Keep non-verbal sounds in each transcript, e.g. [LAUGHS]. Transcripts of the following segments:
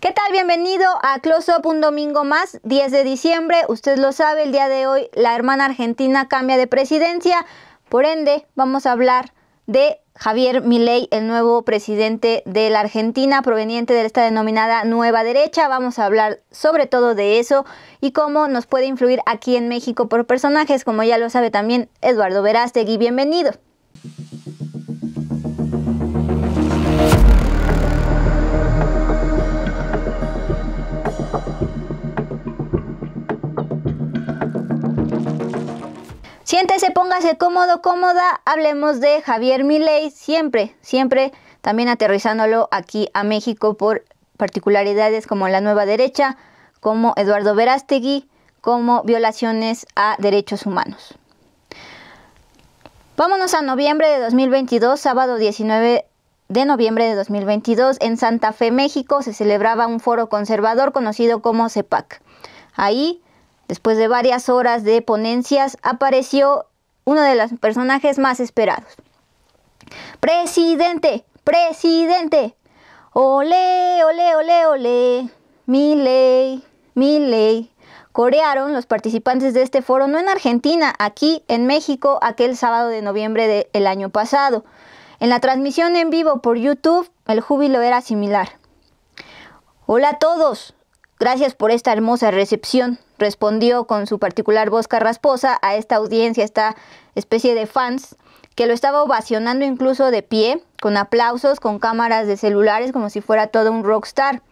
qué tal bienvenido a Close Up un domingo más, 10 de diciembre. Usted lo sabe, el día de hoy la hermana argentina cambia de presidencia. Por ende, vamos a hablar de Javier Milei, el nuevo presidente de la Argentina, proveniente de esta denominada nueva derecha. Vamos a hablar sobre todo de eso y cómo nos puede influir aquí en México por personajes, como ya lo sabe también Eduardo Verástegui. Bienvenido. Se póngase cómodo, cómoda. Hablemos de Javier Milei, siempre, siempre también aterrizándolo aquí a México por particularidades como la nueva derecha, como Eduardo Verástegui, como violaciones a derechos humanos. Vámonos a noviembre de 2022, sábado 19 de noviembre de 2022, en Santa Fe, México, se celebraba un foro conservador conocido como CEPAC. Ahí Después de varias horas de ponencias, apareció uno de los personajes más esperados. Presidente, presidente. Ole, ole, ole, ole. Mi ley, mi ley. Corearon los participantes de este foro no en Argentina, aquí en México aquel sábado de noviembre del año pasado. En la transmisión en vivo por YouTube, el júbilo era similar. Hola a todos, Gracias por esta hermosa recepción, respondió con su particular voz carrasposa a esta audiencia, esta especie de fans, que lo estaba ovacionando incluso de pie, con aplausos, con cámaras de celulares, como si fuera todo un rockstar.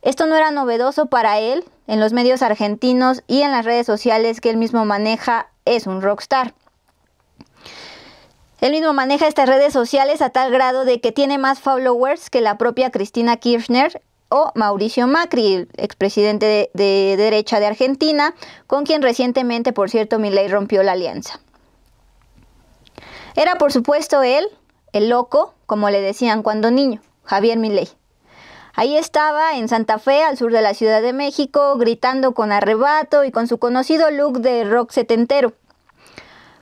Esto no era novedoso para él, en los medios argentinos y en las redes sociales que él mismo maneja, es un rockstar. Él mismo maneja estas redes sociales a tal grado de que tiene más followers que la propia Cristina Kirchner o Mauricio Macri, expresidente de, derecha de Argentina, con quien recientemente, por cierto, Milley rompió la alianza. Era, por supuesto, él, el loco, como le decían cuando niño, Javier Milei. Ahí estaba, en Santa Fe, al sur de la Ciudad de México, gritando con arrebato y con su conocido look de rock setentero.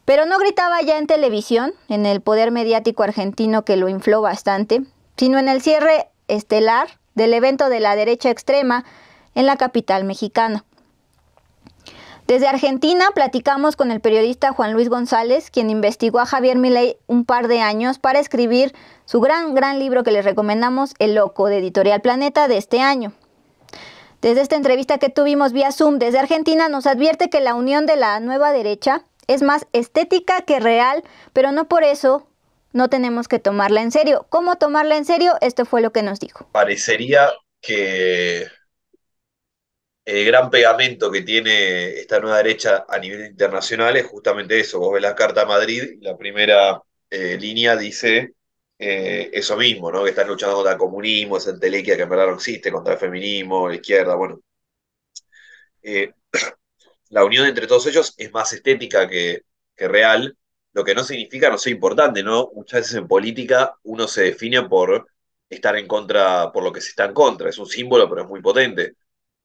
Pero no gritaba ya en televisión, en el poder mediático argentino que lo infló bastante, sino en el cierre estelar del evento de la derecha extrema en la capital mexicana. Desde Argentina platicamos con el periodista Juan Luis González, quien investigó a Javier Milei un par de años para escribir su gran, gran libro que les recomendamos, El Loco, de Editorial Planeta, de este año. Desde esta entrevista que tuvimos vía Zoom desde Argentina nos advierte que la unión de la nueva derecha es más estética que real, pero no por eso no tenemos que tomarla en serio. ¿Cómo tomarla en serio? Esto fue lo que nos dijo. Parecería que el gran pegamento que tiene esta nueva derecha a nivel internacional es justamente eso. Vos ves la carta a Madrid la primera eh, línea dice eh, eso mismo, ¿no? Que están luchando contra el comunismo, esa entelequia que en verdad no existe, contra el feminismo, la izquierda, bueno. Eh, [CLEARS THROAT] la unión entre todos ellos es más estética que real, lo que no significa no ser importante, ¿no? Muchas veces en política uno se define por estar en contra, por lo que se está en contra, es un símbolo pero es muy potente.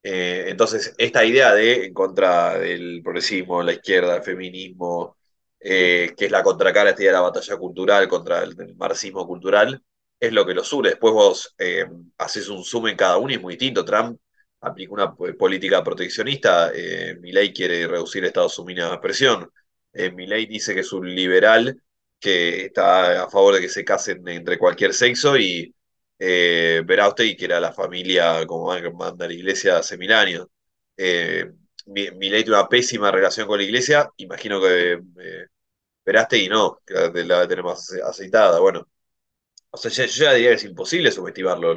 Eh, entonces, esta idea de en contra del progresismo, la izquierda, el feminismo, eh, que es la contracara esta idea de la batalla cultural contra el, marxismo cultural, es lo que lo une. Después vos eh, haces un zoom en cada uno y es muy distinto. Trump aplica una política proteccionista, mi ley quiere reducir Estados Unidos a presión. Eh, dice que es un liberal que está a favor de que se casen entre cualquier sexo y eh, y que era la familia como manda la iglesia hace mil años. Eh, tiene una pésima relación con la iglesia, imagino que eh, y no, que la, tener tenemos aceitada. Bueno, o sea, yo, ya diría que es imposible subestimarlo.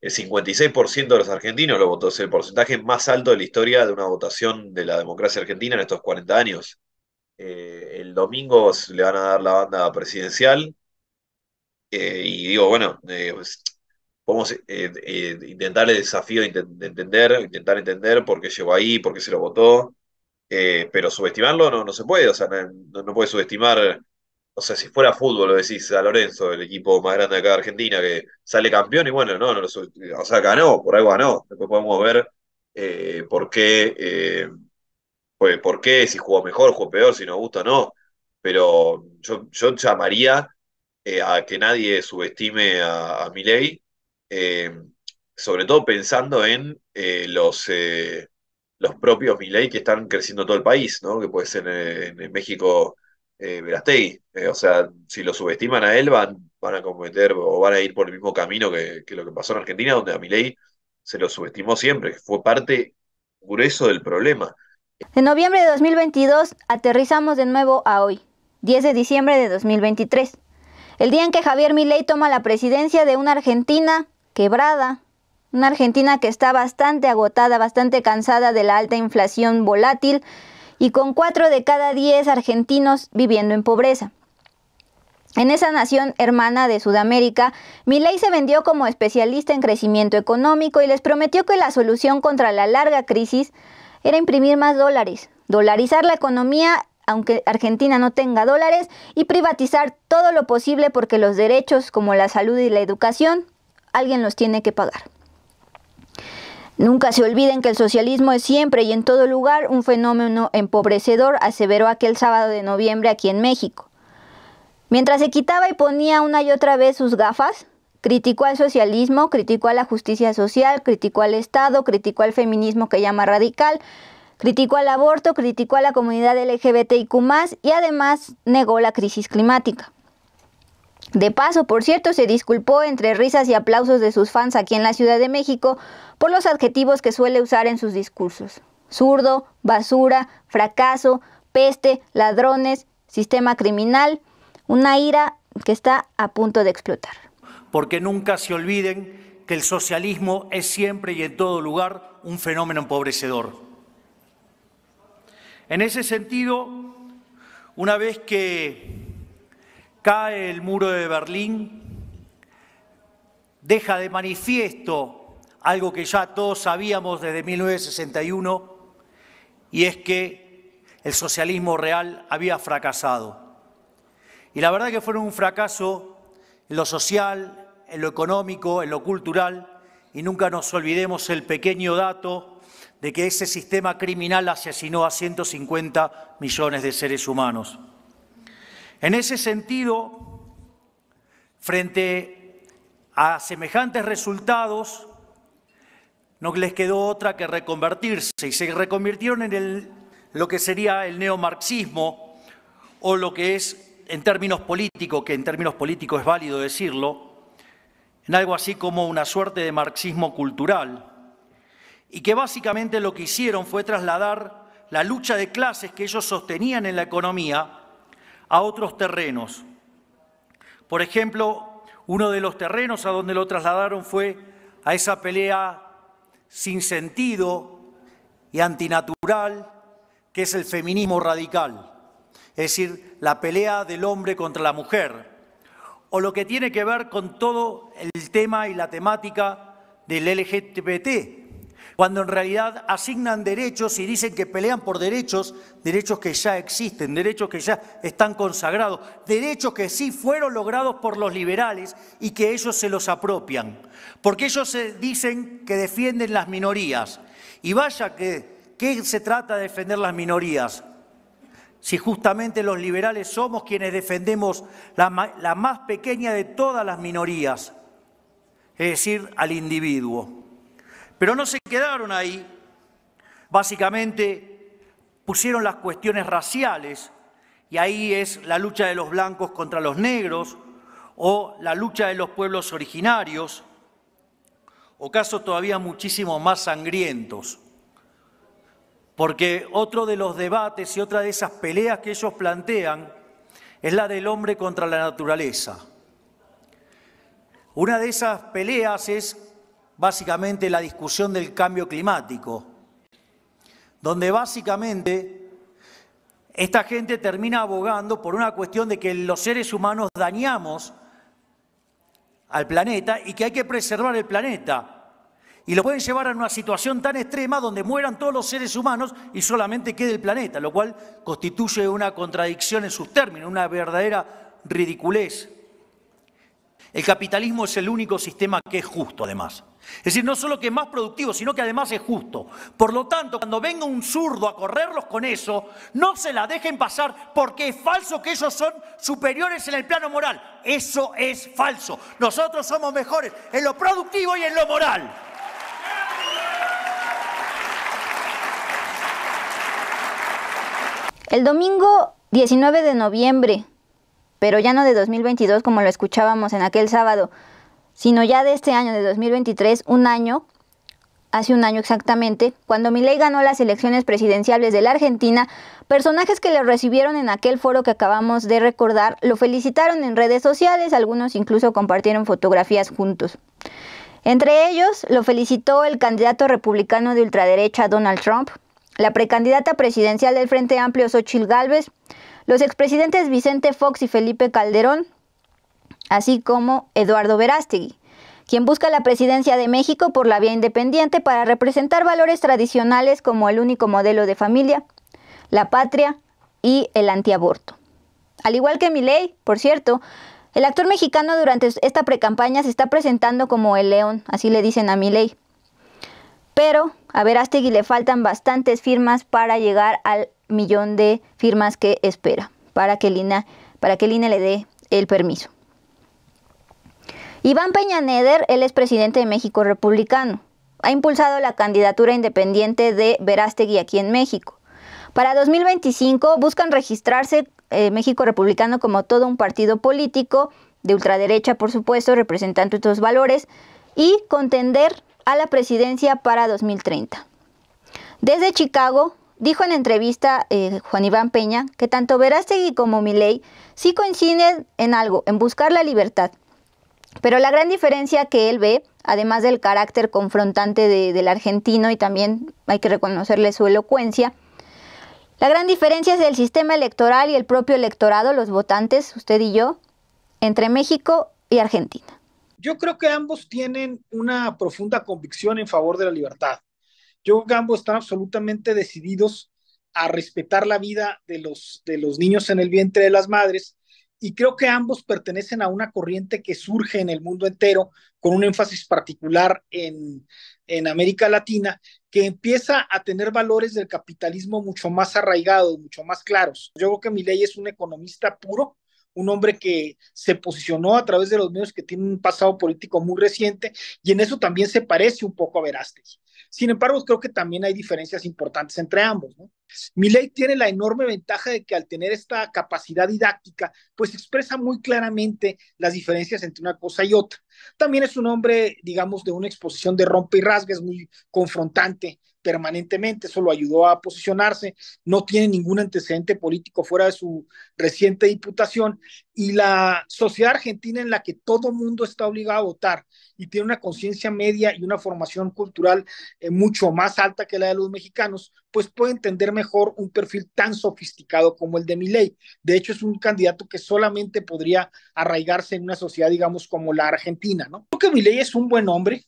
el 56% de los argentinos lo votó, es el porcentaje más alto de la historia de una votación de la democracia argentina en estos 40 años. Eh, el domingo le van a dar la banda presidencial. Eh, y digo, bueno, eh, pues, podemos eh, intentar el desafío de, entender, intentar entender por qué llegó ahí, por qué se lo votó. pero subestimarlo no, no se puede, o sea, no, puede subestimar. O sea, si fuera fútbol, lo decís a Lorenzo, el equipo más grande de acá de Argentina, que sale campeón y bueno, no, no lo O sea, ganó, por algo ganó. Después podemos ver por qué pues, por qué, si jugó mejor, jugó peor, si no gusta o no. Pero yo, llamaría eh, a que nadie subestime a, a eh, sobre todo pensando en eh, los, los propios Milei que están creciendo todo el país, ¿no? que puede ser en, en México Verastey o sea, si lo subestiman a él, van, a cometer o van a ir por el mismo camino que, que lo que pasó en Argentina, donde a Milei se lo subestimó siempre, fue parte grueso del problema. En noviembre de 2022 aterrizamos de nuevo a hoy, 10 de diciembre de 2023, el día en que Javier Milei toma la presidencia de una Argentina quebrada, una Argentina que está bastante agotada, bastante cansada de la alta inflación volátil y con 4 de cada 10 argentinos viviendo en pobreza. En esa nación hermana de Sudamérica, Milei se vendió como especialista en crecimiento económico y les prometió que la solución contra la larga crisis era imprimir más dólares, dolarizar la economía aunque Argentina no tenga dólares y privatizar todo lo posible porque los derechos como la salud y la educación alguien los tiene que pagar. Nunca se olviden que el socialismo es siempre y en todo lugar un fenómeno empobrecedor, aseveró aquel sábado de noviembre aquí en México. Mientras se quitaba y ponía una y otra vez sus gafas, Criticó al socialismo, criticó a la justicia social, criticó al Estado, criticó al feminismo que llama radical, criticó al aborto, criticó a la comunidad LGBTIQ y además negó la crisis climática. De paso, por cierto, se disculpó entre risas y aplausos de sus fans aquí en la Ciudad de México por los adjetivos que suele usar en sus discursos. Zurdo, basura, fracaso, peste, ladrones, sistema criminal, una ira que está a punto de explotar porque nunca se olviden que el socialismo es siempre y en todo lugar un fenómeno empobrecedor. En ese sentido, una vez que cae el muro de Berlín, deja de manifiesto algo que ya todos sabíamos desde 1961, y es que el socialismo real había fracasado. Y la verdad que fue un fracaso en lo social, en lo económico, en lo cultural, y nunca nos olvidemos el pequeño dato de que ese sistema criminal asesinó a 150 millones de seres humanos. En ese sentido, frente a semejantes resultados, no les quedó otra que reconvertirse y se reconvirtieron en lo que sería el neomarxismo o lo que es en términos políticos, que en términos políticos es válido decirlo, en algo así como una suerte de marxismo cultural, y que básicamente lo que hicieron fue trasladar la lucha de clases que ellos sostenían en la economía a otros terrenos. Por ejemplo, uno de los terrenos a donde lo trasladaron fue a esa pelea sin sentido y antinatural que es el feminismo radical es decir, la pelea del hombre contra la mujer, o lo que tiene que ver con todo el tema y la temática del LGTBT, cuando en realidad asignan derechos y dicen que pelean por derechos, derechos que ya existen, derechos que ya están consagrados, derechos que sí fueron logrados por los liberales y que ellos se los apropian, porque ellos dicen que defienden las minorías, y vaya que, ¿qué se trata de defender las minorías, si justamente los liberales somos quienes defendemos la, más pequeña de todas las minorías, es decir, al individuo. Pero no se quedaron ahí, básicamente pusieron las cuestiones raciales, y ahí es la lucha de los blancos contra los negros, o la lucha de los pueblos originarios, o casos todavía muchísimo más sangrientos. Porque otro de los debates y otra de esas peleas que ellos plantean es la del hombre contra la naturaleza. Una de esas peleas es básicamente la discusión del cambio climático, donde básicamente esta gente termina abogando por una cuestión de que los seres humanos dañamos al planeta y que hay que preservar el planeta y lo pueden llevar a una situación tan extrema donde mueran todos los seres humanos y solamente quede el planeta, lo cual constituye una contradicción en sus términos, una verdadera ridiculez. El capitalismo es el único sistema que es justo, además. Es decir, no solo que es más productivo, sino que además es justo. Por lo tanto, cuando venga un zurdo a correrlos con eso, no se la dejen pasar porque es falso que ellos son superiores en el plano moral. Eso es falso. Nosotros somos mejores en lo productivo y en lo moral. El domingo 19 de noviembre, pero ya no de 2022 como lo escuchábamos en aquel sábado, sino ya de este año, de 2023, un año, hace un año exactamente, cuando Milei ganó las elecciones presidenciales de la Argentina, personajes que le recibieron en aquel foro que acabamos de recordar lo felicitaron en redes sociales, algunos incluso compartieron fotografías juntos. Entre ellos lo felicitó el candidato republicano de ultraderecha Donald Trump, la precandidata presidencial del Frente Amplio sochil Gálvez, los expresidentes Vicente Fox y Felipe Calderón, así como Eduardo Verástegui, quien busca la presidencia de México por la vía independiente para representar valores tradicionales como el único modelo de familia, la patria y el antiaborto. Al igual que Milei, por cierto, el actor mexicano durante esta precampaña se está presentando como el león, así le dicen a Milei pero a Verástegui le faltan bastantes firmas para llegar al millón de firmas que espera para que Lina, para que le dé el permiso. Iván Peña Neder, es presidente de México republicano, ha impulsado la candidatura independiente de Verástegui aquí en México. Para 2025 buscan registrarse eh, México republicano como todo un partido político de ultraderecha, por supuesto, representando estos valores y contender a la presidencia para 2030. Desde Chicago, dijo en entrevista eh, Juan Iván Peña que tanto Verástegui como Milei sí coinciden en algo, en buscar la libertad. Pero la gran diferencia que él ve, además del carácter confrontante del argentino y también hay que reconocerle su elocuencia, la gran diferencia es el sistema electoral y el propio electorado, los votantes, usted y yo, entre México y Argentina. Yo creo que ambos tienen una profunda convicción en favor de la libertad. Yo creo que ambos están absolutamente decididos a respetar la vida de los, de los niños en el vientre de las madres y creo que ambos pertenecen a una corriente que surge en el mundo entero, con un énfasis particular en, en, América Latina, que empieza a tener valores del capitalismo mucho más arraigados, mucho más claros. Yo creo que Milley es un economista puro, un hombre que se posicionó a través de los medios que tiene un pasado político muy reciente y en eso también se parece un poco a Verástegui. Sin embargo, creo que también hay diferencias importantes entre ambos. ¿no? tiene la enorme ventaja de que al tener esta capacidad didáctica, pues expresa muy claramente las diferencias entre una cosa y otra. También es un hombre, digamos, de una exposición de rompe y rasga, es muy confrontante permanentemente, eso lo ayudó a posicionarse, no tiene ningún antecedente político fuera de su reciente diputación y la sociedad argentina en la que todo mundo está obligado a votar y tiene una conciencia media y una formación cultural eh, mucho más alta que la de los mexicanos, pues puede entender mejor un perfil tan sofisticado como el de Milei. De hecho, es un candidato que solamente podría arraigarse en una sociedad, digamos, como la Argentina, ¿no? Creo que Milei es un buen hombre,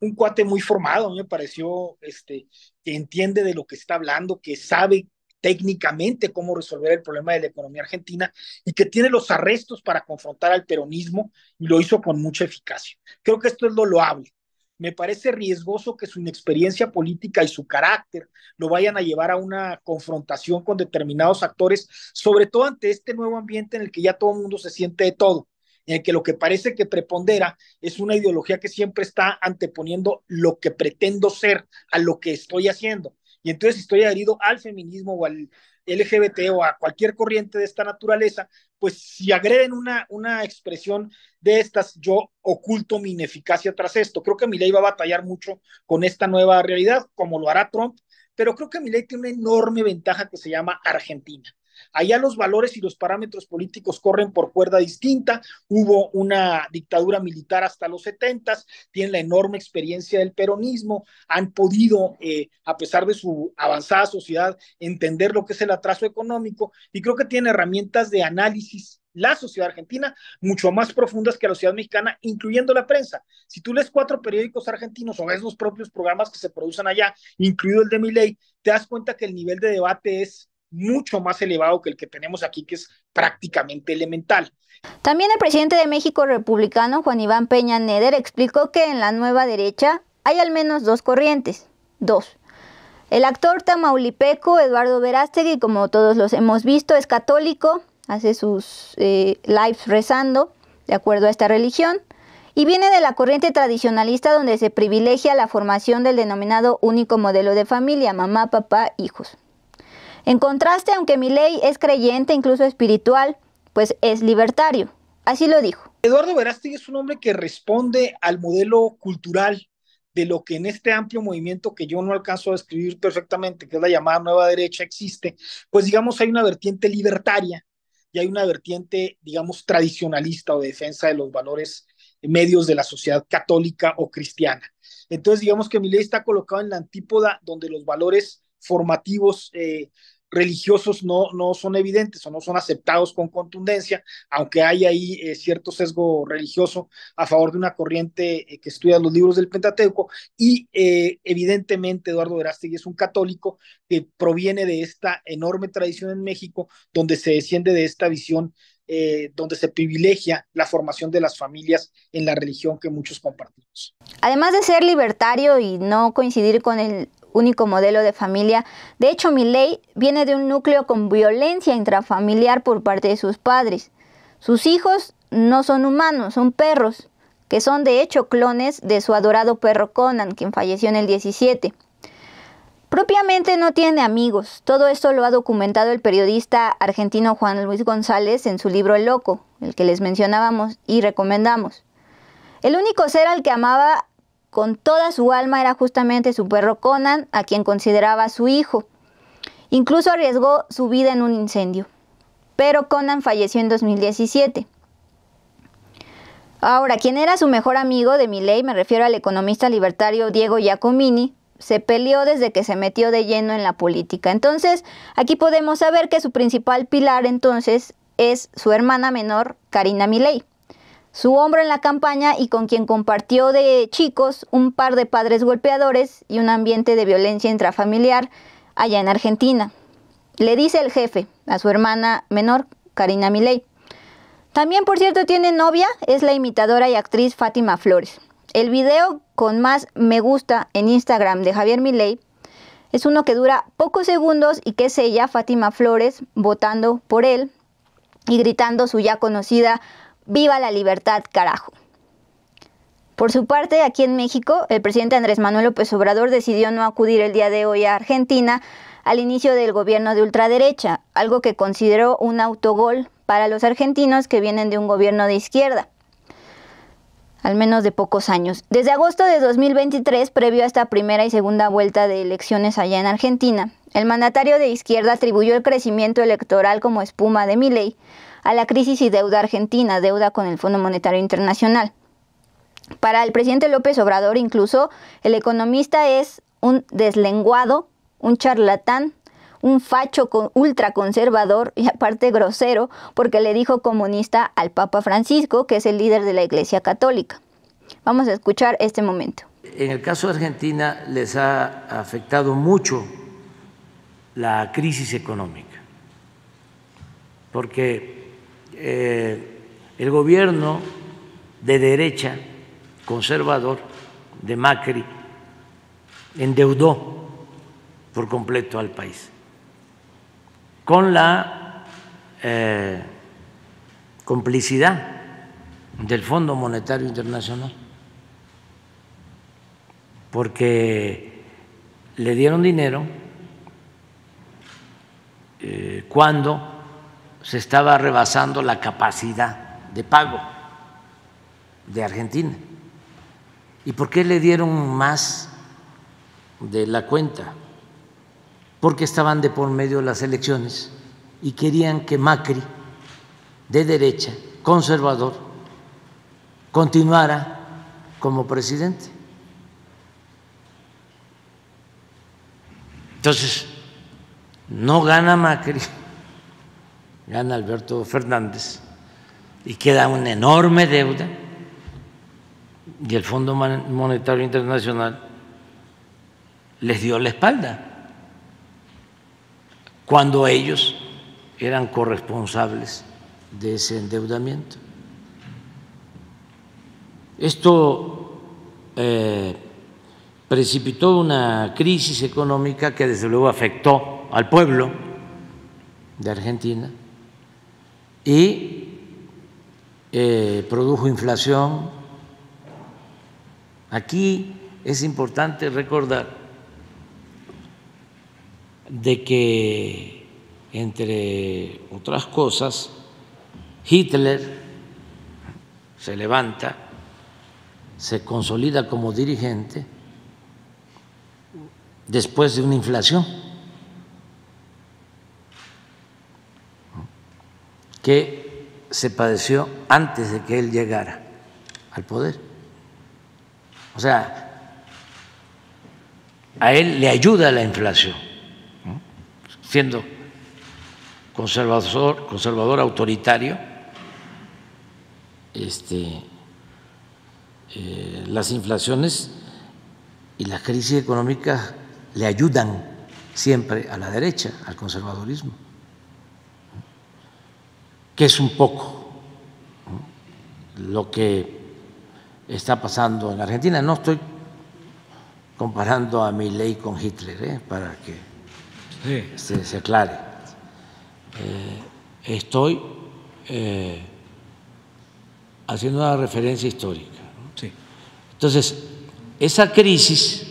un cuate muy formado, me pareció este, que entiende de lo que está hablando, que sabe técnicamente cómo resolver el problema de la economía argentina y que tiene los arrestos para confrontar al peronismo y lo hizo con mucha eficacia. Creo que esto es lo loable. Me parece riesgoso que su inexperiencia política y su carácter lo vayan a llevar a una confrontación con determinados actores, sobre todo ante este nuevo ambiente en el que ya todo el mundo se siente de todo, en el que lo que parece que prepondera es una ideología que siempre está anteponiendo lo que pretendo ser a lo que estoy haciendo y entonces estoy adherido al feminismo o al LGBT o a cualquier corriente de esta naturaleza, pues si agreden una, una expresión de estas, yo oculto mi ineficacia tras esto. Creo que mi ley va a batallar mucho con esta nueva realidad, como lo hará Trump, pero creo que mi ley tiene una enorme ventaja que se llama Argentina. Allá los valores y los parámetros políticos corren por cuerda distinta. Hubo una dictadura militar hasta los 70, tienen la enorme experiencia del peronismo, han podido, eh, a pesar de su avanzada sociedad, entender lo que es el atraso económico y creo que tienen herramientas de análisis la sociedad argentina mucho más profundas que la sociedad mexicana, incluyendo la prensa. Si tú lees cuatro periódicos argentinos o ves los propios programas que se producen allá, incluido el de Miley, te das cuenta que el nivel de debate es mucho más elevado que el que tenemos aquí, que es prácticamente elemental. También el presidente de México republicano, Juan Iván Peña Neder, explicó que en la nueva derecha hay al menos dos corrientes. Dos. El actor tamaulipeco Eduardo Verástegui, como todos los hemos visto, es católico, hace sus eh, lives rezando de acuerdo a esta religión, y viene de la corriente tradicionalista donde se privilegia la formación del denominado único modelo de familia, mamá, papá, hijos. En contraste, aunque Milei es creyente, incluso espiritual, pues es libertario. Así lo dijo. Eduardo Verástegui es un hombre que responde al modelo cultural de lo que en este amplio movimiento que yo no alcanzo a describir perfectamente, que es la llamada nueva derecha, existe, pues digamos hay una vertiente libertaria y hay una vertiente, digamos, tradicionalista o defensa de los valores medios de la sociedad católica o cristiana. Entonces, digamos que ley está colocado en la antípoda donde los valores formativos eh, religiosos no, no son evidentes o no son aceptados con contundencia, aunque hay ahí eh, cierto sesgo religioso a favor de una corriente eh, que estudia los libros del Pentateuco y eh, evidentemente Eduardo Verástegui es un católico que proviene de esta enorme tradición en México donde se desciende de esta visión donde se privilegia la formación de las familias en la religión que muchos compartimos. Además de ser libertario y no coincidir con el único modelo de familia. De hecho, Miley viene de un núcleo con violencia intrafamiliar por parte de sus padres. Sus hijos no son humanos, son perros, que son de hecho clones de su adorado perro Conan, quien falleció en el 17. Propiamente no tiene amigos. Todo esto lo ha documentado el periodista argentino Juan Luis González en su libro El Loco, el que les mencionábamos y recomendamos. El único ser al que amaba con toda su alma era justamente su perro Conan, a quien consideraba su hijo. Incluso arriesgó su vida en un incendio. Pero Conan falleció en 2017. Ahora, quien era su mejor amigo de Milley, me refiero al economista libertario Diego Giacomini, se peleó desde que se metió de lleno en la política. Entonces, aquí podemos saber que su principal pilar entonces es su hermana menor, Karina Milley su hombro en la campaña y con quien compartió de chicos un par de padres golpeadores y un ambiente de violencia intrafamiliar allá en Argentina. Le dice el jefe a su hermana menor, Karina Milei. También, por cierto, tiene novia, es la imitadora y actriz Fátima Flores. El video con más me gusta en Instagram de Javier Milei es uno que dura pocos segundos y que es ella, Fátima Flores, votando por él y gritando su ya conocida Viva la libertad, carajo. Por su parte, aquí en México, el presidente Andrés Manuel López Obrador decidió no acudir el día de hoy a Argentina al inicio del gobierno de ultraderecha, algo que consideró un autogol para los argentinos que vienen de un gobierno de izquierda al menos de pocos años. Desde agosto de 2023, previo a esta primera y segunda vuelta de elecciones allá en Argentina, el mandatario de izquierda atribuyó el crecimiento electoral como espuma de ley a la crisis y deuda argentina, deuda con el Fondo Monetario Internacional. Para el presidente López Obrador, incluso, el economista es un deslenguado, un charlatán, un facho ultraconservador y aparte grosero porque le dijo comunista al Papa Francisco, que es el líder de la Iglesia Católica. Vamos a escuchar este momento. En el caso de Argentina les ha afectado mucho la crisis económica, porque eh, el gobierno de derecha conservador de Macri endeudó por completo al país con la eh, complicidad del Fondo Monetario Internacional, porque le dieron dinero eh, cuando se estaba rebasando la capacidad de pago de Argentina. ¿Y por qué le dieron más de la cuenta? porque estaban de por medio las elecciones y querían que Macri, de derecha, conservador, continuara como presidente. Entonces, no gana Macri, [LAUGHS] gana Alberto Fernández y queda una enorme deuda y el Fondo Monetario Internacional les dio la espalda cuando ellos eran corresponsables de ese endeudamiento. Esto eh, precipitó una crisis económica que desde luego afectó al pueblo de Argentina y eh, produjo inflación. Aquí es importante recordar de que, entre otras cosas, Hitler se levanta, se consolida como dirigente después de una inflación que se padeció antes de que él llegara al poder. O sea, a él le ayuda la inflación siendo conservador, autoritario, este, eh, las inflaciones y las crisis económicas le ayudan siempre a la derecha, al conservadurismo, que es un poco lo que está pasando en Argentina. No estoy comparando a mi ley con Hitler, ¿eh? para que se, se, aclare. Eh, estoy eh, haciendo una referencia histórica. Entonces, esa crisis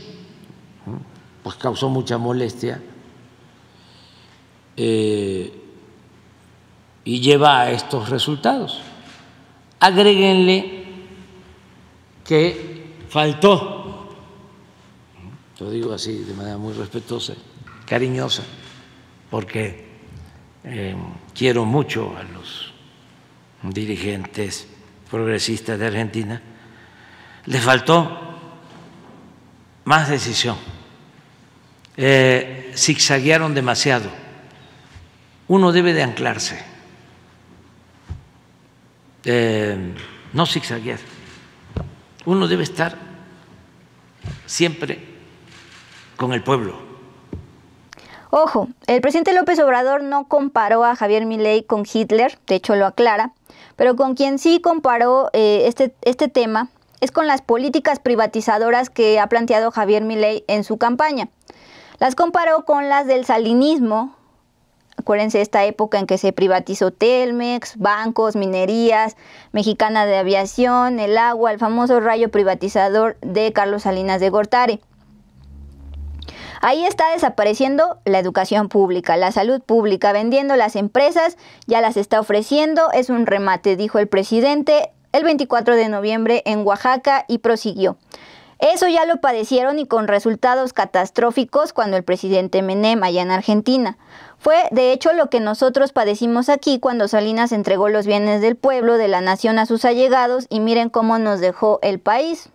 pues causó mucha molestia eh, y lleva a estos resultados. Agréguenle que faltó, lo digo así de manera muy respetuosa, cariñosa, porque eh, quiero mucho a los dirigentes progresistas de Argentina, les faltó más decisión, eh, zigzaguearon demasiado. Uno debe de anclarse, eh, no zigzaguear. Uno debe estar siempre con el pueblo. Ojo, el presidente López Obrador no comparó a Javier Milei con Hitler, de hecho lo aclara, pero con quien sí comparó eh, este, este tema es con las políticas privatizadoras que ha planteado Javier Milei en su campaña. Las comparó con las del salinismo, acuérdense esta época en que se privatizó Telmex, bancos, minerías, Mexicana de Aviación, el agua, el famoso rayo privatizador de Carlos Salinas de Gortari. Ahí está desapareciendo la educación pública, la salud pública, vendiendo las empresas, ya las está ofreciendo, es un remate, dijo el presidente el 24 de noviembre en Oaxaca y prosiguió. Eso ya lo padecieron y con resultados catastróficos cuando el presidente Menem allá en Argentina. Fue de hecho lo que nosotros padecimos aquí cuando Salinas entregó los bienes del pueblo, de la nación a sus allegados y miren cómo nos dejó el país.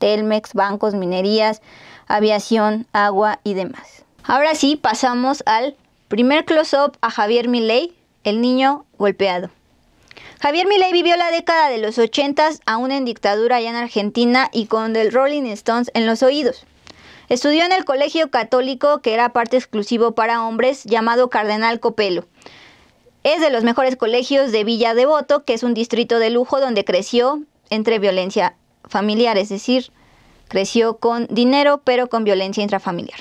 Telmex, bancos, minerías, aviación, agua y demás. Ahora sí, pasamos al primer close-up a Javier Milei, el niño golpeado. Javier Milei vivió la década de los 80 aún en dictadura allá en Argentina y con el Rolling Stones en los oídos. Estudió en el colegio católico que era parte exclusivo para hombres llamado Cardenal Copelo. Es de los mejores colegios de Villa Devoto, que es un distrito de lujo donde creció entre violencia familiar, es decir, Creció con dinero, pero con violencia intrafamiliar.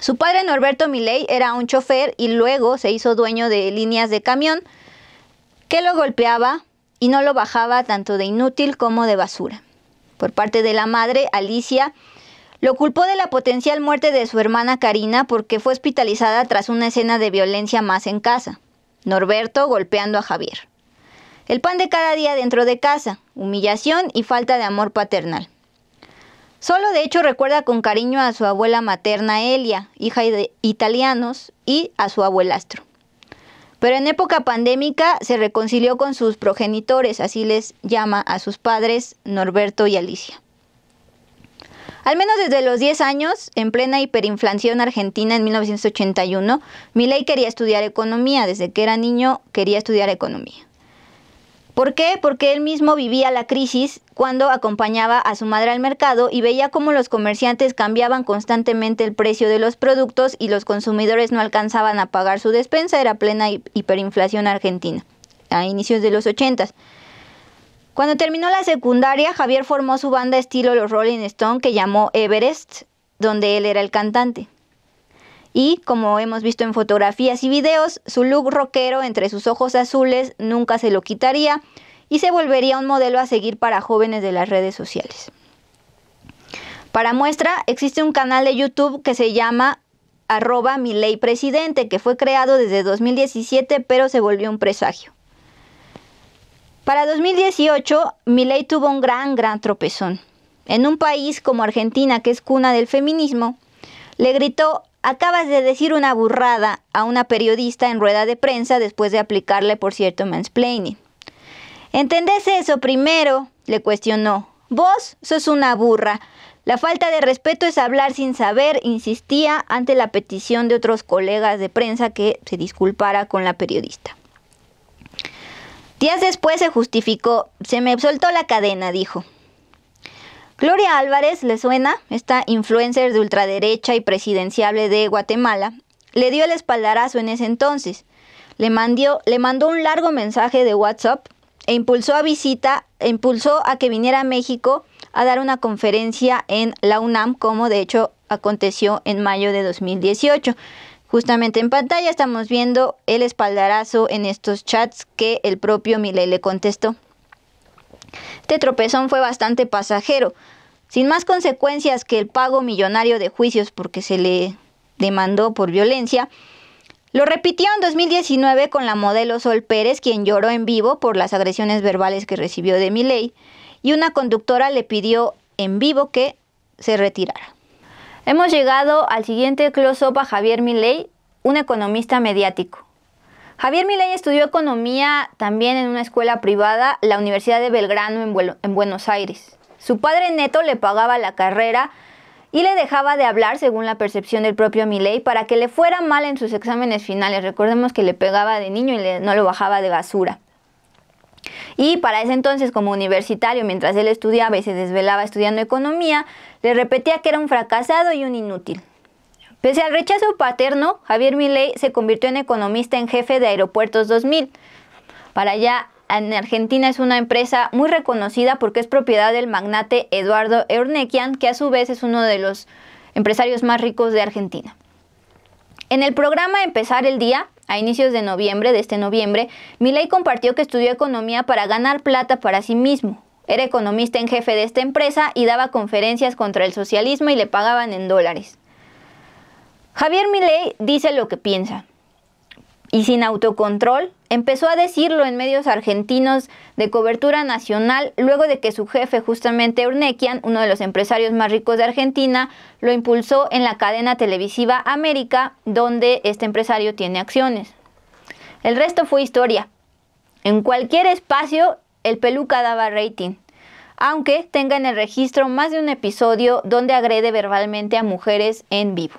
Su padre Norberto Milei era un chofer y luego se hizo dueño de líneas de camión que lo golpeaba y no lo bajaba tanto de inútil como de basura. Por parte de la madre, Alicia lo culpó de la potencial muerte de su hermana Karina porque fue hospitalizada tras una escena de violencia más en casa. Norberto golpeando a Javier. El pan de cada día dentro de casa, humillación y falta de amor paternal. Solo de hecho recuerda con cariño a su abuela materna Elia, hija de italianos, y a su abuelastro. Pero en época pandémica se reconcilió con sus progenitores, así les llama a sus padres Norberto y Alicia. Al menos desde los 10 años, en plena hiperinflación argentina en 1981, Milei quería estudiar economía, desde que era niño quería estudiar economía. ¿Por qué? Porque él mismo vivía la crisis cuando acompañaba a su madre al mercado y veía cómo los comerciantes cambiaban constantemente el precio de los productos y los consumidores no alcanzaban a pagar su despensa, era plena hiperinflación argentina, a inicios de los 80. Cuando terminó la secundaria, Javier formó su banda estilo Los Rolling Stone que llamó Everest, donde él era el cantante y como hemos visto en fotografías y videos, su look rockero entre sus ojos azules nunca se lo quitaría y se volvería un modelo a seguir para jóvenes de las redes sociales. Para muestra, existe un canal de YouTube que se llama arroba mi ley presidente, que fue creado desde 2017 pero se volvió un presagio. Para 2018, Milei tuvo un gran, gran tropezón. En un país como Argentina, que es cuna del feminismo, le gritó Acabas de decir una burrada a una periodista en rueda de prensa después de aplicarle por cierto mansplaining. ¿Entendés eso primero? le cuestionó. Vos sos una burra. La falta de respeto es hablar sin saber, insistía ante la petición de otros colegas de prensa que se disculpara con la periodista. Días después se justificó. Se me soltó la cadena, dijo. Gloria Álvarez, ¿le suena? Esta influencer de ultraderecha y presidenciable de Guatemala, le dio el espaldarazo en ese entonces. Le, le mandó un largo mensaje de WhatsApp e impulsó a visita, e impulsó a que viniera a México a dar una conferencia en la UNAM, como de hecho aconteció en mayo de 2018. Justamente en pantalla estamos viendo el espaldarazo en estos chats que el propio Miley le contestó. Este tropezón fue bastante pasajero, sin más consecuencias que el pago millonario de juicios porque se le demandó por violencia. Lo repitió en 2019 con la modelo Sol Pérez, quien lloró en vivo por las agresiones verbales que recibió de Miley, y una conductora le pidió en vivo que se retirara. Hemos llegado al siguiente close-up a Javier Milei, un economista mediático. Javier Milei estudió economía también en una escuela privada, la Universidad de Belgrano en, Buenos Aires. Su padre Neto le pagaba la carrera y le dejaba de hablar, según la percepción del propio Milei, para que le fuera mal en sus exámenes finales. Recordemos que le pegaba de niño y no lo bajaba de basura. Y para ese entonces, como universitario, mientras él estudiaba y se desvelaba estudiando economía, le repetía que era un fracasado y un inútil. Pese al rechazo paterno, Javier Milei se convirtió en economista en jefe de Aeropuertos 2000. Para allá, en Argentina es una empresa muy reconocida porque es propiedad del magnate Eduardo Eurnequian, que a su vez es uno de los empresarios más ricos de Argentina. En el programa Empezar el Día, a inicios de noviembre, de este noviembre, Milei compartió que estudió economía para ganar plata para sí mismo. Era economista en jefe de esta empresa y daba conferencias contra el socialismo y le pagaban en dólares. Javier Milei dice lo que piensa y sin autocontrol empezó a decirlo en medios argentinos de cobertura nacional luego de que su jefe, justamente Urnequian, uno de los empresarios más ricos de Argentina, lo impulsó en la cadena televisiva América, donde este empresario tiene acciones. El resto fue historia. En cualquier espacio, el peluca daba rating, aunque tenga en el registro más de un episodio donde agrede verbalmente a mujeres en vivo.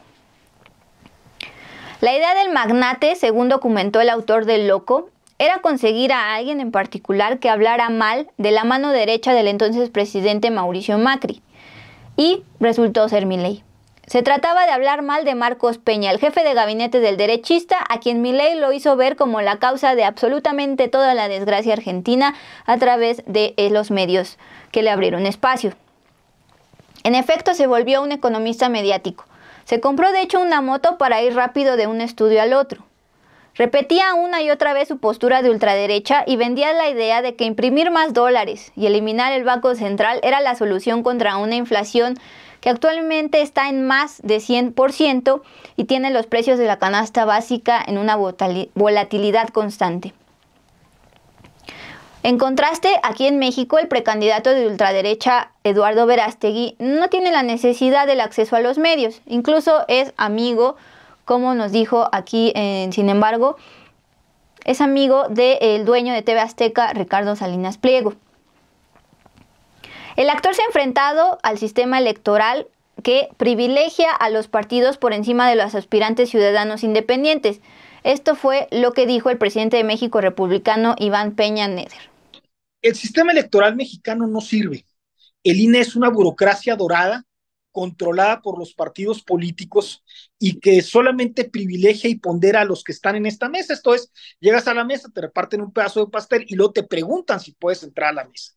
La idea del magnate, según documentó el autor del Loco, era conseguir a alguien en particular que hablara mal de la mano derecha del entonces presidente Mauricio Macri. Y resultó ser Milei. Se trataba de hablar mal de Marcos Peña, el jefe de gabinete del derechista, a quien Milei lo hizo ver como la causa de absolutamente toda la desgracia argentina a través de eh, los medios que le abrieron espacio. En efecto, se volvió un economista mediático. Se compró de hecho una moto para ir rápido de un estudio al otro. Repetía una y otra vez su postura de ultraderecha y vendía la idea de que imprimir más dólares y eliminar el Banco Central era la solución contra una inflación que actualmente está en más de 100% y tiene los precios de la canasta básica en una volatilidad constante. En contraste, aquí en México el precandidato de ultraderecha Eduardo Verástegui no tiene la necesidad del acceso a los medios, incluso es amigo, como nos dijo aquí, en, eh, sin embargo, es amigo del dueño de TV Azteca, Ricardo Salinas Pliego. El actor se ha enfrentado al sistema electoral que privilegia a los partidos por encima de los aspirantes ciudadanos independientes. Esto fue lo que dijo el presidente de México republicano Iván Peña Neder. El sistema electoral mexicano no sirve. El INE es una burocracia dorada controlada por los partidos políticos y que solamente privilegia y pondera a los que están en esta mesa. Esto es, llegas a la mesa, te reparten un pedazo de pastel y luego te preguntan si puedes entrar a la mesa.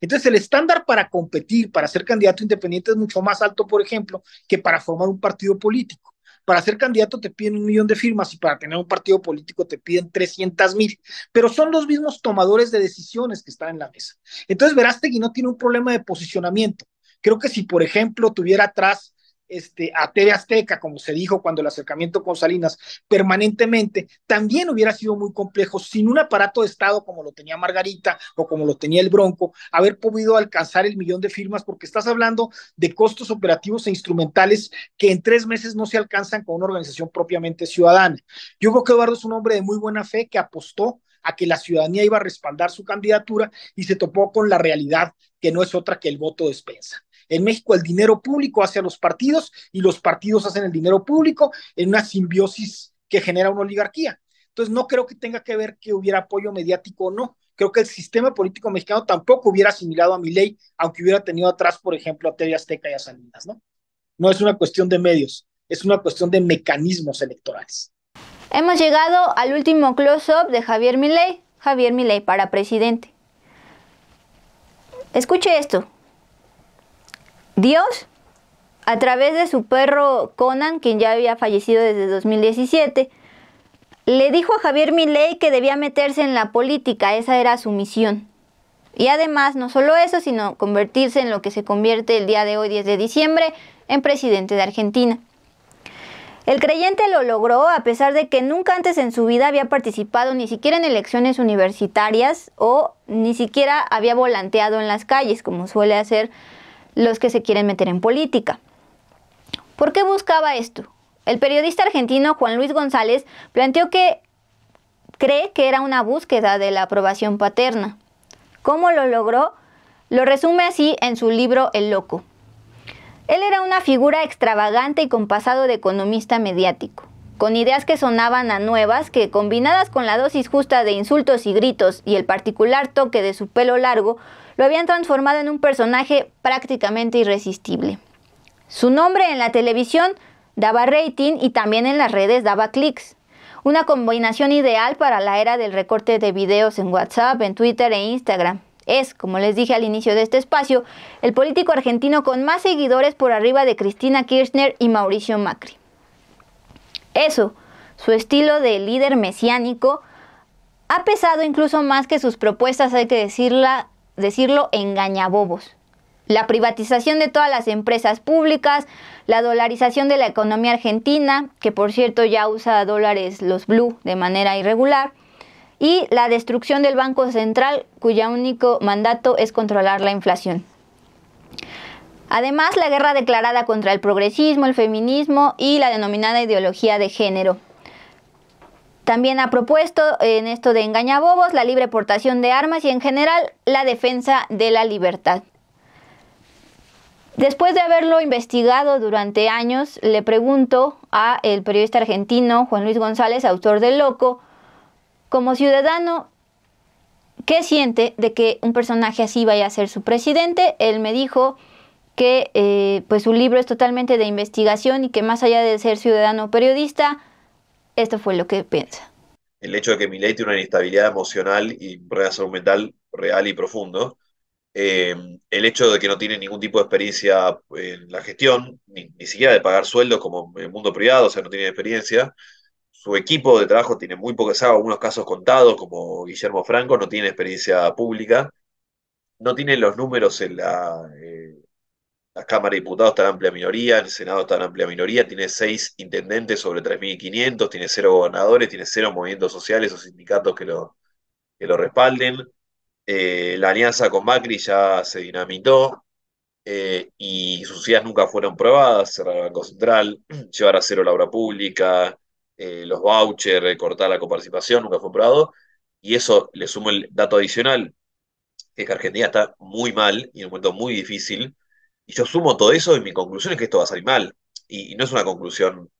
Entonces, el estándar para competir, para ser candidato independiente es mucho más alto, por ejemplo, que para formar un partido político. Para ser candidato te piden un millón de firmas y para tener un partido político te piden 300 mil, pero son los mismos tomadores de decisiones que están en la mesa. Entonces, Verástegui no tiene un problema de posicionamiento. Creo que si, por ejemplo, tuviera atrás este, a TV Azteca, como se dijo cuando el acercamiento con Salinas, permanentemente, también hubiera sido muy complejo sin un aparato de Estado como lo tenía Margarita o como lo tenía el Bronco, haber podido alcanzar el millón de firmas, porque estás hablando de costos operativos e instrumentales que en tres meses no se alcanzan con una organización propiamente ciudadana. Yo creo que Eduardo es un hombre de muy buena fe que apostó a que la ciudadanía iba a respaldar su candidatura y se topó con la realidad que no es otra que el voto despensa. En México el dinero público hace a los partidos y los partidos hacen el dinero público en una simbiosis que genera una oligarquía. Entonces no creo que tenga que ver que hubiera apoyo mediático o no. Creo que el sistema político mexicano tampoco hubiera asimilado a mi aunque hubiera tenido atrás, por ejemplo, a TV Azteca y a Salinas, ¿no? No es una cuestión de medios, es una cuestión de mecanismos electorales. Hemos llegado al último close-up de Javier Milei. Javier Milei para presidente. Escuche esto. Dios, a través de su perro Conan, quien ya había fallecido desde 2017, le dijo a Javier Milei que debía meterse en la política, esa era su misión. Y además, no solo eso, sino convertirse en lo que se convierte el día de hoy, 10 de diciembre, en presidente de Argentina. El creyente lo logró a pesar de que nunca antes en su vida había participado ni siquiera en elecciones universitarias o ni siquiera había volanteado en las calles, como suele hacer los que se quieren meter en política. ¿Por qué buscaba esto? El periodista argentino Juan Luis González planteó que cree que era una búsqueda de la aprobación paterna. ¿Cómo lo logró? Lo resume así en su libro El Loco. Él era una figura extravagante y compasado de economista mediático, con ideas que sonaban a nuevas que, combinadas con la dosis justa de insultos y gritos y el particular toque de su pelo largo, lo habían transformado en un personaje prácticamente irresistible. Su nombre en la televisión daba rating y también en las redes daba clics. Una combinación ideal para la era del recorte de videos en WhatsApp, en Twitter e Instagram. Es, como les dije al inicio de este espacio, el político argentino con más seguidores por arriba de Cristina Kirchner y Mauricio Macri. Eso, su estilo de líder mesiánico, ha pesado incluso más que sus propuestas, hay que decirla, decirlo, engañabobos. La privatización de todas las empresas públicas, la dolarización de la economía argentina, que por cierto ya usa dólares los blue de manera irregular, y la destrucción del Banco Central, cuyo único mandato es controlar la inflación. Además, la guerra declarada contra el progresismo, el feminismo y la denominada ideología de género, también ha propuesto en esto de engañabobos la libre portación de armas y en general la defensa de la libertad. Después de haberlo investigado durante años, le pregunto a el periodista argentino Juan Luis González, autor de Loco, como ciudadano, ¿qué siente de que un personaje así vaya a ser su presidente? Él me dijo que eh, pues su libro es totalmente de investigación y que más allá de ser ciudadano periodista, esto fue lo que piensa. El hecho de que Miley tiene una inestabilidad emocional y un mental real y profundo, eh, el hecho de que no tiene ningún tipo de experiencia eh, en la gestión, ni, siquiera de pagar sueldos como en el mundo privado, o sea, no tiene experiencia, su equipo de trabajo tiene muy pocos, algunos casos contados, como Guillermo Franco, no tiene experiencia pública, no tiene los números en la, eh, la Cámara de Diputados está en amplia minoría, el Senado está en amplia minoría, tiene seis intendentes sobre 3.500, tiene cero gobernadores, tiene cero movimientos sociales o sindicatos que lo, que lo respalden. Eh, la alianza con Macri ya se dinamitó eh, y sus ideas nunca fueron probadas, cerrar el Banco Central, [CLEARS THROAT] llevar a cero la obra pública, eh, los vouchers, cortar la coparticipación, nunca fue probado. Y eso le sumo el dato adicional, que Argentina está muy mal y en un momento muy difícil y yo sumo todo eso y mi conclusión es que esto va a salir mal. Y, no es una conclusión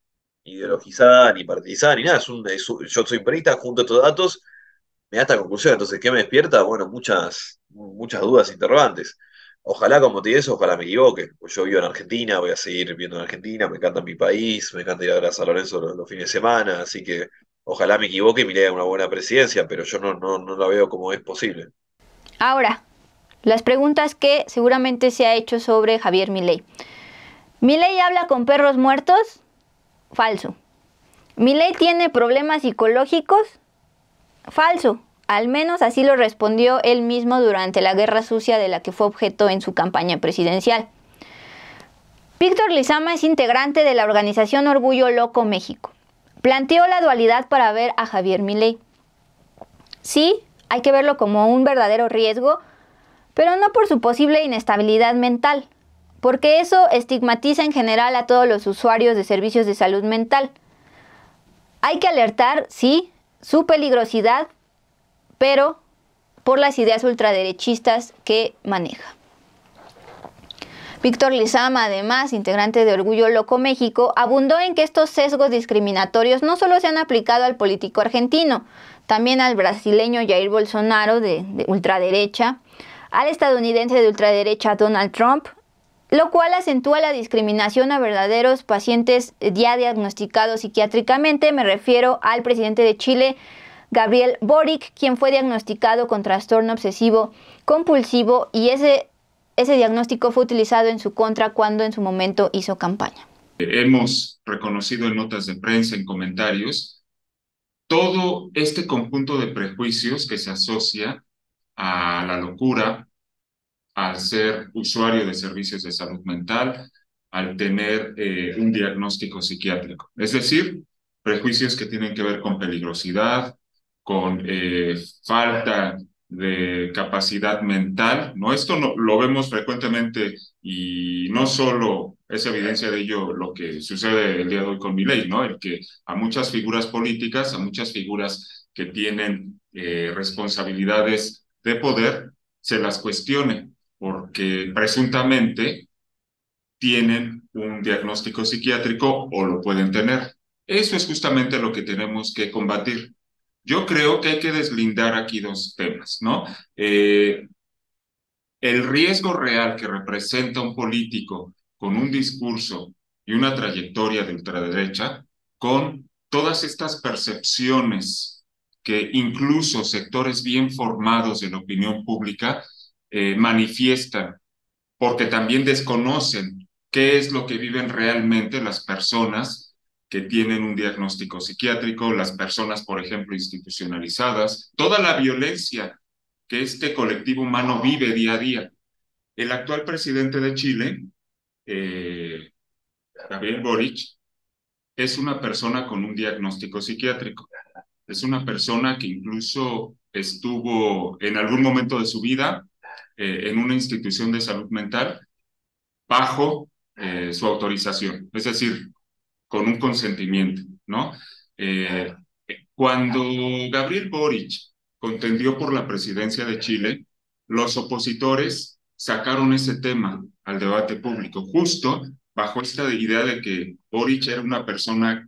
ideologizada, ni partidizada, ni nada. Es un, yo soy imperista, junto a estos datos, me da esta conclusión. Entonces, ¿qué me despierta? Bueno, muchas, muchas dudas, interrogantes. Ojalá, como te eso, ojalá me equivoque. Pues yo vivo en Argentina, voy a seguir viviendo en Argentina, me encanta mi país, me encanta ir a ver a San Lorenzo los, fines de semana, así que ojalá me equivoque y me le una buena presidencia, pero yo no, no, no la veo como es posible. Ahora, las preguntas que seguramente se ha hecho sobre Javier Milei. ¿Milei habla con perros muertos? Falso. ¿Milei tiene problemas psicológicos? Falso. Al menos así lo respondió él mismo durante la guerra sucia de la que fue objeto en su campaña presidencial. Víctor Lizama es integrante de la organización Orgullo Loco México. Planteó la dualidad para ver a Javier Milei. Sí, hay que verlo como un verdadero riesgo pero no por su posible inestabilidad mental, porque eso estigmatiza en general a todos los usuarios de servicios de salud mental. Hay que alertar, sí, su peligrosidad, pero por las ideas ultraderechistas que maneja. Víctor Lizama, además, integrante de Orgullo Loco México, abundó en que estos sesgos discriminatorios no solo se han aplicado al político argentino, también al brasileño Jair Bolsonaro de, ultraderecha, al estadounidense de ultraderecha Donald Trump, lo cual acentúa la discriminación a verdaderos pacientes ya diagnosticados psiquiátricamente. Me refiero al presidente de Chile, Gabriel Boric, quien fue diagnosticado con trastorno obsesivo compulsivo y ese, ese diagnóstico fue utilizado en su contra cuando en su momento hizo campaña. Hemos reconocido en notas de prensa, en comentarios, todo este conjunto de prejuicios que se asocia a la locura, al ser usuario de servicios de salud mental, al tener eh, un diagnóstico psiquiátrico. Es decir, prejuicios que tienen que ver con peligrosidad, con eh, falta de capacidad mental, ¿no? Esto lo vemos frecuentemente y no solo es evidencia de ello lo que sucede el día de hoy con mi ley, ¿no? El que a muchas figuras políticas, a muchas figuras que tienen eh, responsabilidades de poder se las cuestione, porque presuntamente tienen un diagnóstico psiquiátrico o lo pueden tener. Eso es justamente lo que tenemos que combatir. Yo creo que hay que deslindar aquí dos temas, ¿no? Eh, el riesgo real que representa un político con un discurso y una trayectoria de ultraderecha, con todas estas percepciones que incluso sectores bien formados de la opinión pública eh, manifiestan, porque también desconocen qué es lo que viven realmente las personas que tienen un diagnóstico psiquiátrico, las personas, por ejemplo, institucionalizadas, toda la violencia que este colectivo humano vive día a día. El actual presidente de Chile, eh, Gabriel Boric, es una persona con un diagnóstico psiquiátrico. Es una persona que incluso estuvo en algún momento de su vida eh, en una institución de salud mental bajo eh, su autorización, es decir, con un consentimiento, ¿no? Eh, cuando Gabriel Boric contendió por la presidencia de Chile, los opositores sacaron ese tema al debate público, justo bajo esta idea de que Boric era una persona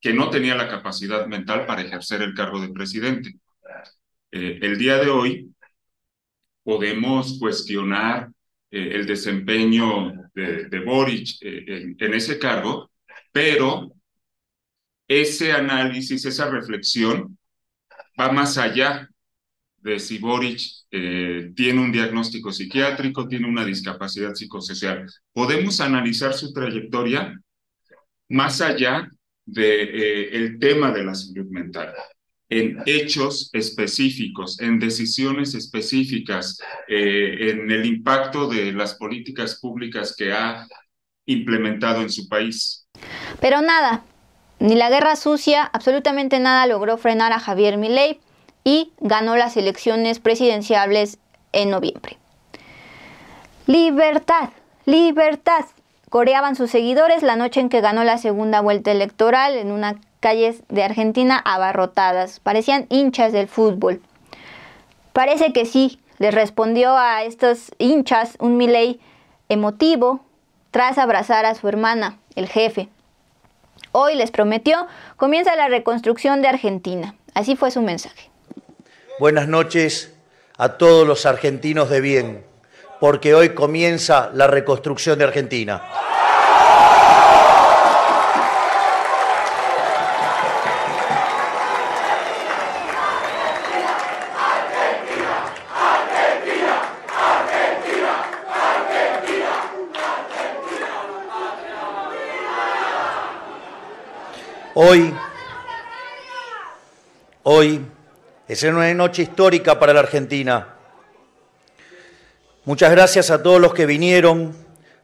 que no tenía la capacidad mental para ejercer el cargo de presidente. Eh, el día de hoy podemos cuestionar eh, el desempeño de, Boric eh, en, en, ese cargo, pero ese análisis, esa reflexión va más allá de si Boric tiene un diagnóstico psiquiátrico, tiene una discapacidad psicosocial. Podemos analizar su trayectoria más allá de, eh, el tema de la salud mental en hechos específicos, en decisiones específicas, eh, en el impacto de las políticas públicas que ha implementado en su país. Pero nada, ni la guerra sucia, absolutamente nada logró frenar a Javier Milei y ganó las elecciones presidenciales en noviembre. Libertad, libertad, coreaban sus seguidores la noche en que ganó la segunda vuelta electoral en unas calles de Argentina abarrotadas. Parecían hinchas del fútbol. Parece que sí, les respondió a estos hinchas un Milei emotivo tras abrazar a su hermana, el jefe. Hoy les prometió, comienza la reconstrucción de Argentina. Así fue su mensaje. Buenas noches a todos los argentinos de bien porque hoy comienza la reconstrucción de Argentina. Hoy, hoy es una noche histórica para la Argentina Muchas gracias a todos los que vinieron,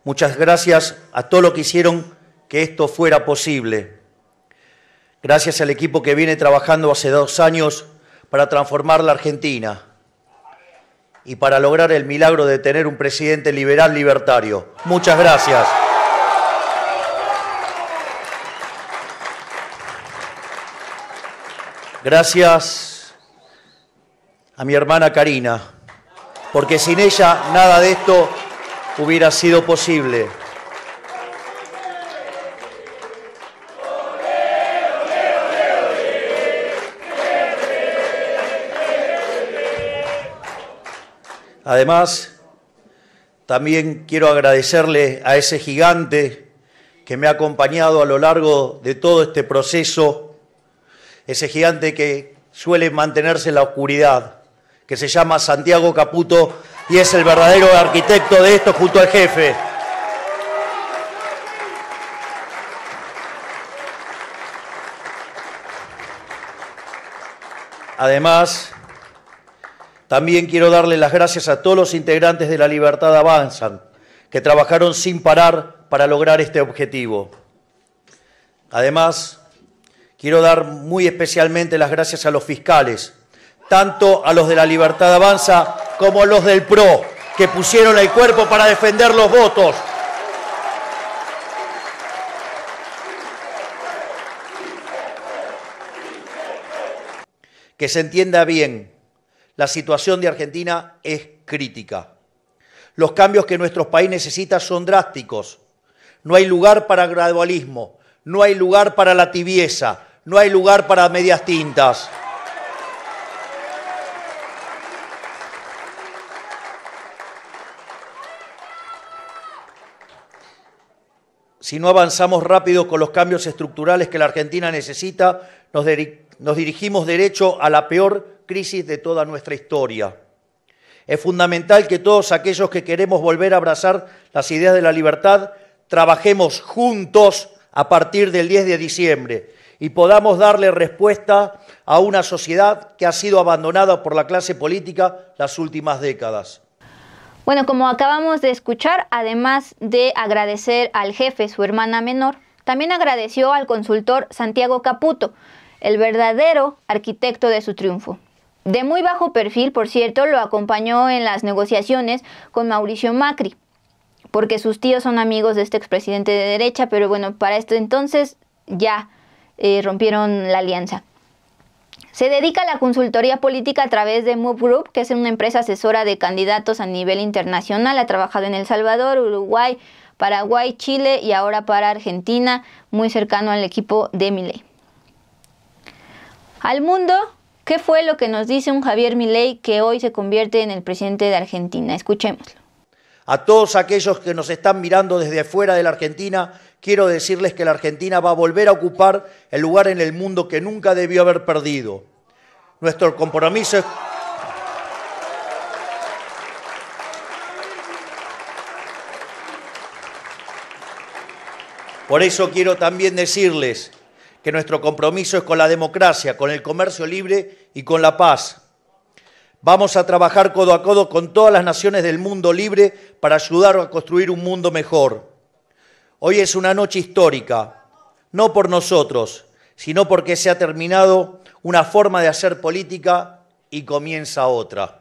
muchas gracias a todos los que hicieron que esto fuera posible. Gracias al equipo que viene trabajando hace dos años para transformar la Argentina y para lograr el milagro de tener un presidente liberal libertario. Muchas gracias. Gracias a mi hermana Karina, porque sin ella nada de esto hubiera sido posible. Además, también quiero agradecerle a ese gigante que me ha acompañado a lo largo de todo este proceso, ese gigante que suele mantenerse en la oscuridad, que se llama Santiago Caputo y es el verdadero arquitecto de esto junto al jefe. Además, también quiero darle las gracias a todos los integrantes de La Libertad Avanzan, que trabajaron sin parar para lograr este objetivo. Además, quiero dar muy especialmente las gracias a los fiscales, tanto a los de la Libertad Avanza como a los del PRO, que pusieron el cuerpo para defender los votos. Que se entienda bien, la situación de Argentina es crítica. Los cambios que nuestro país necesita son drásticos. No hay lugar para gradualismo, no hay lugar para la tibieza, no hay lugar para medias tintas. Si no avanzamos rápido con los cambios estructurales que la Argentina necesita, nos, dirigimos derecho a la peor crisis de toda nuestra historia. Es fundamental que todos aquellos que queremos volver a abrazar las ideas de la libertad trabajemos juntos a partir del 10 de diciembre y podamos darle respuesta a una sociedad que ha sido abandonada por la clase política las últimas décadas. Bueno, como acabamos de escuchar, además de agradecer al jefe, su hermana menor, también agradeció al consultor Santiago Caputo, el verdadero arquitecto de su triunfo. De muy bajo perfil, por cierto, lo acompañó en las negociaciones con Mauricio Macri, porque sus tíos son amigos de este expresidente de derecha, pero bueno, para este entonces ya eh, rompieron la alianza. Se dedica a la consultoría política a través de Move Group, que es una empresa asesora de candidatos a nivel internacional. Ha trabajado en El Salvador, Uruguay, Paraguay, Chile y ahora para Argentina, muy cercano al equipo de Milei. Al mundo, ¿qué fue lo que nos dice un Javier Milei que hoy se convierte en el presidente de Argentina? Escuchémoslo. A todos aquellos que nos están mirando desde afuera de la Argentina, quiero decirles que la Argentina va a volver a ocupar el lugar en el mundo que nunca debió haber perdido. Nuestro compromiso es... Por eso quiero también decirles que nuestro compromiso es con la democracia, con el comercio libre y con la paz. Vamos a trabajar codo a codo con todas las naciones del mundo libre para ayudar a construir un mundo mejor. Hoy es una noche histórica, no por nosotros, sino porque se ha terminado una forma de hacer política y comienza otra.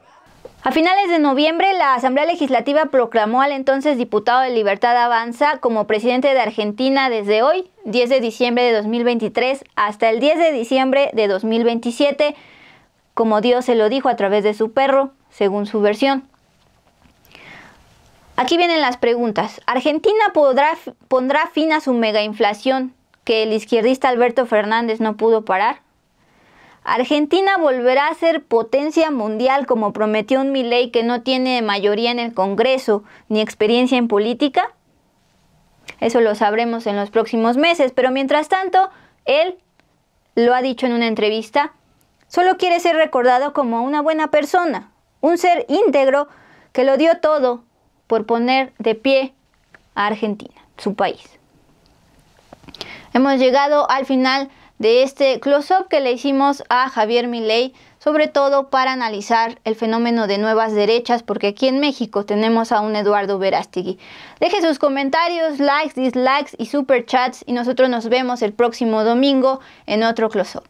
A finales de noviembre, la Asamblea Legislativa proclamó al entonces diputado de Libertad Avanza como presidente de Argentina desde hoy, 10 de diciembre de 2023, hasta el 10 de diciembre de 2027, como Dios se lo dijo a través de su perro, según su versión. Aquí vienen las preguntas. ¿Argentina pondrá fin a su inflación que el izquierdista Alberto Fernández no pudo parar? ¿Argentina volverá a ser potencia mundial como prometió un Milei que no tiene mayoría en el Congreso ni experiencia en política? Eso lo sabremos en los próximos meses, pero mientras tanto, él lo ha dicho en una entrevista, solo quiere ser recordado como una buena persona, un ser íntegro que lo dio todo por poner de pie a Argentina, su país. Hemos llegado al final de este close-up que le hicimos a Javier Milei, sobre todo para analizar el fenómeno de nuevas derechas, porque aquí en México tenemos a un Eduardo Verástegui. Deje sus comentarios, likes, dislikes y superchats y nosotros nos vemos el próximo domingo en otro close-up.